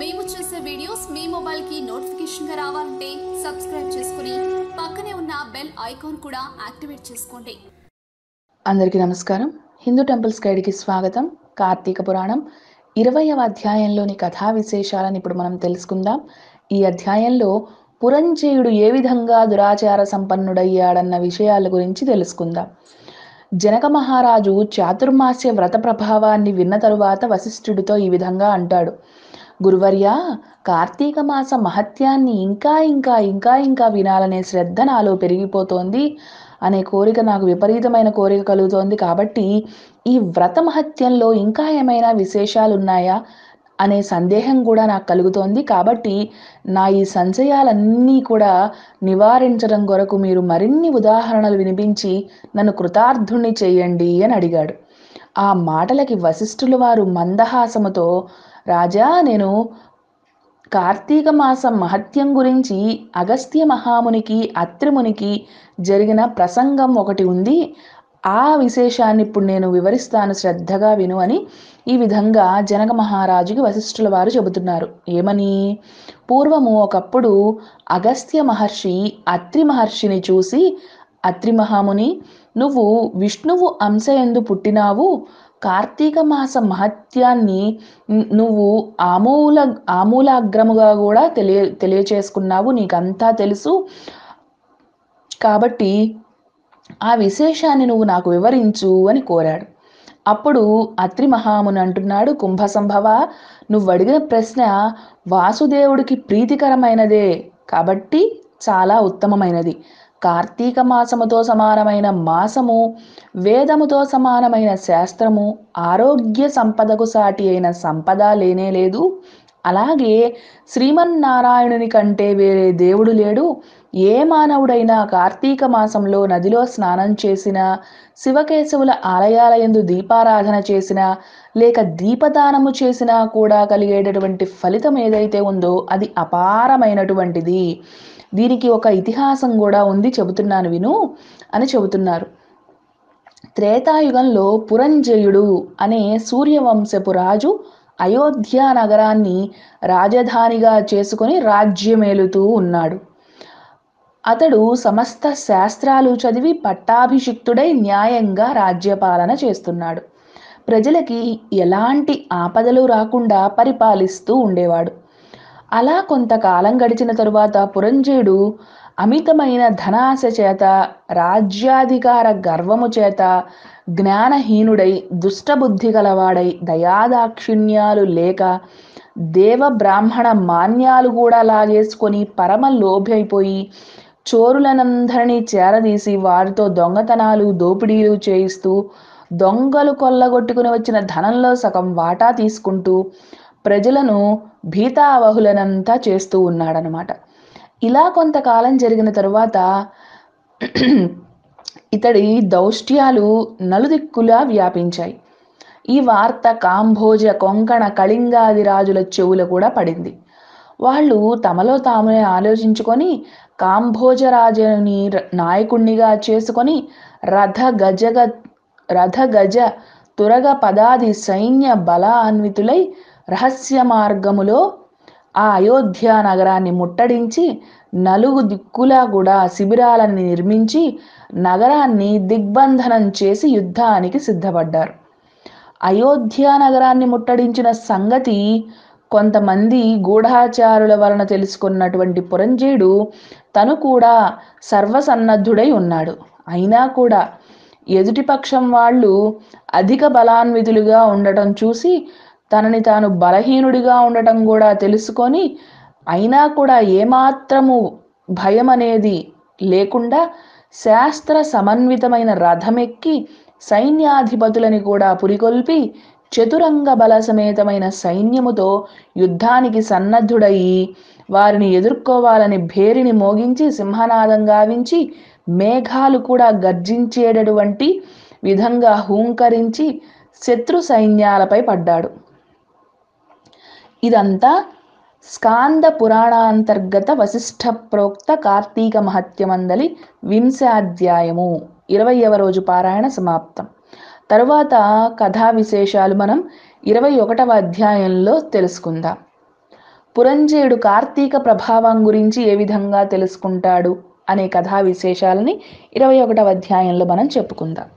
మేము చేసే వీడియోస్ మీ మొబైల్ కి నోటిఫికేషన్ గా రావాలంటే సబ్స్క్రైబ్ చేసుకుని పక్కనే ఉన్న బెల్ ఐకాన్ కూడా యాక్టివేట్ చేసుకోండి అందరికీ నమస్కారం హిందూ టెంపుల్స్ గైడ్కి స్వాగతం కార్తీక పురాణం ఇరవయవ అధ్యాయంలోని కథా విశేషాలను ఇప్పుడు మనం తెలుసుకుందాం ఈ అధ్యాయంలో పురంజయుడు ఏ విధంగా దురాచార సంపన్నుడయ్యాడన్న విషయాల గురించి తెలుసుకుందాం జనక మహారాజు చాతుర్మాస్య వ్రత ప్రభావాన్ని విన్న తరువాత వశిష్ఠుడితో ఈ విధంగా అంటాడు గురువర్య కార్తీక మాస మహత్యాన్ని ఇంకా ఇంకా ఇంకా ఇంకా వినాలనే శ్రద్ధ నాలో పెరిగిపోతోంది అనే కోరిక నాకు విపరీతమైన కోరిక కలుగుతోంది కాబట్టి ఈ వ్రత మహత్యంలో ఇంకా ఏమైనా విశేషాలు ఉన్నాయా అనే సందేహం కూడా నాకు కలుగుతోంది కాబట్టి నా ఈ సంశయాలన్నీ కూడా నివారించడం కొరకు మీరు మరిన్ని ఉదాహరణలు వినిపించి నన్ను కృతార్థుణ్ణి చేయండి అని అడిగాడు ఆ మాటలకి వశిష్ఠుల వారు మందహాసముతో రాజా నేను కార్తీక మాసం మహత్యం గురించి అగస్త్య మహామునికి అత్రిమునికి జరిగిన ప్రసంగం ఒకటి ఉంది ఆ విశేషాన్ని ఇప్పుడు నేను వివరిస్తాను శ్రద్ధగా విను అని ఈ విధంగా జనక మహారాజుకి వశిష్ఠుల వారు చెబుతున్నారు ఏమని పూర్వము ఒకప్పుడు అగస్త్య మహర్షి అత్రి మహర్షిని చూసి అత్రి మహాముని నువ్వు విష్ణువు అంశ ఎందు పుట్టినావు కార్తీక మాస మహత్యాన్ని నువ్వు ఆమూల ఆమూలాగ్రముగా కూడా తెలియ తెలియచేసుకున్నావు నీకంతా తెలుసు కాబట్టి ఆ విశేషాన్ని నువ్వు నాకు వివరించు అని కోరాడు అప్పుడు అత్రి మహాముని అంటున్నాడు కుంభ సంభవ నువ్వు అడిగిన ప్రశ్న వాసుదేవుడికి ప్రీతికరమైనదే కాబట్టి చాలా ఉత్తమమైనది కార్తీక మాసముతో సమానమైన మాసము వేదముతో సమానమైన శాస్త్రము ఆరోగ్య సంపదకు సాటి అయిన సంపద లేనే లేదు అలాగే శ్రీమన్నారాయణుని కంటే వేరే దేవుడు లేడు ఏ మానవుడైనా కార్తీక మాసంలో నదిలో స్నానం చేసినా శివకేశవుల ఆలయాల ఎందు దీపారాధన చేసినా లేక దీపదానము చేసినా కూడా కలిగేటటువంటి ఫలితం ఏదైతే ఉందో అది అపారమైనటువంటిది దీనికి ఒక ఇతిహాసం కూడా ఉంది చెబుతున్నాను విను అని చెబుతున్నారు త్రేతాయుగంలో పురంజయుడు అనే సూర్యవంశపు రాజు అయోధ్య నగరాన్ని రాజధానిగా చేసుకుని రాజ్యమేలుతూ ఉన్నాడు అతడు సమస్త శాస్త్రాలు చదివి పట్టాభిషిక్తుడై న్యాయంగా రాజ్యపాలన చేస్తున్నాడు ప్రజలకి ఎలాంటి ఆపదలు రాకుండా పరిపాలిస్తూ ఉండేవాడు అలా కొంతకాలం గడిచిన తరువాత పురంజయుడు అమితమైన ధనాశ చేత రాజ్యాధికార గర్వము చేత జ్ఞానహీనుడై దుష్టబుద్ధి గలవాడై దయాదాక్షిణ్యాలు లేక దేవ బ్రాహ్మణ మాన్యాలు కూడా లాగేసుకొని పరమ లోభ్యైపోయి చోరులనందరినీ చేరదీసి వారితో దొంగతనాలు దోపిడీలు చేయిస్తూ దొంగలు కొల్లగొట్టుకుని వచ్చిన ధనంలో సగం వాటా తీసుకుంటూ ప్రజలను భీతావహులనంతా చేస్తూ ఉన్నాడనమాట ఇలా కొంతకాలం జరిగిన తరువాత ఇతడి దౌష్ట్యాలు నలుదిక్కులా వ్యాపించాయి ఈ వార్త కాంభోజ కొంకణ కళింగాది రాజుల చెవుల కూడా పడింది వాళ్ళు తమలో తామునే ఆలోచించుకొని కాంభోజరాజుని నాయకుణ్ణిగా చేసుకొని రథ గజగ రథ గజ తురగ పదాది సైన్య బలాన్వితులై రహస్య మార్గములో ఆ అయోధ్య నగరాన్ని ముట్టడించి నలుగు దిక్కులా కూడా శిబిరాలను నిర్మించి నగరాన్ని దిగ్బంధనం చేసి యుద్ధానికి సిద్ధపడ్డారు అయోధ్య నగరాన్ని ముట్టడించిన సంగతి కొంతమంది గూఢాచారుల వలన తెలుసుకున్నటువంటి పురంజేయుడు తను కూడా సర్వసన్నద్ధుడై ఉన్నాడు అయినా కూడా ఎదుటిపక్షం వాళ్ళు అధిక బలాన్వితులుగా ఉండటం చూసి తనని తాను బలహీనుడిగా ఉండటం కూడా తెలుసుకొని అయినా కూడా ఏమాత్రము భయం అనేది లేకుండా శాస్త్ర సమన్వితమైన రథమెక్కి సైన్యాధిపతులని కూడా పురికొల్పి చతురంగ బల సమేతమైన సైన్యముతో యుద్ధానికి సన్నద్ధుడయి వారిని ఎదుర్కోవాలని భేరిని మోగించి సింహనాదం గావించి మేఘాలు కూడా గర్జించేటటువంటి విధంగా హూంకరించి శత్రు సైన్యాలపై పడ్డాడు ఇదంతా స్కాంద పురాణాంతర్గత వశిష్ఠ ప్రోక్త కార్తీక మహత్యమందలి వింశాధ్యాయము ఇరవయవ రోజు పారాయణ సమాప్తం తరువాత కథా విశేషాలు మనం ఇరవై ఒకటవ అధ్యాయంలో తెలుసుకుందాం పురంజేయుడు కార్తీక ప్రభావం గురించి ఏ విధంగా తెలుసుకుంటాడు అనే కథా విశేషాలని ఇరవై ఒకటవ అధ్యాయంలో మనం చెప్పుకుందాం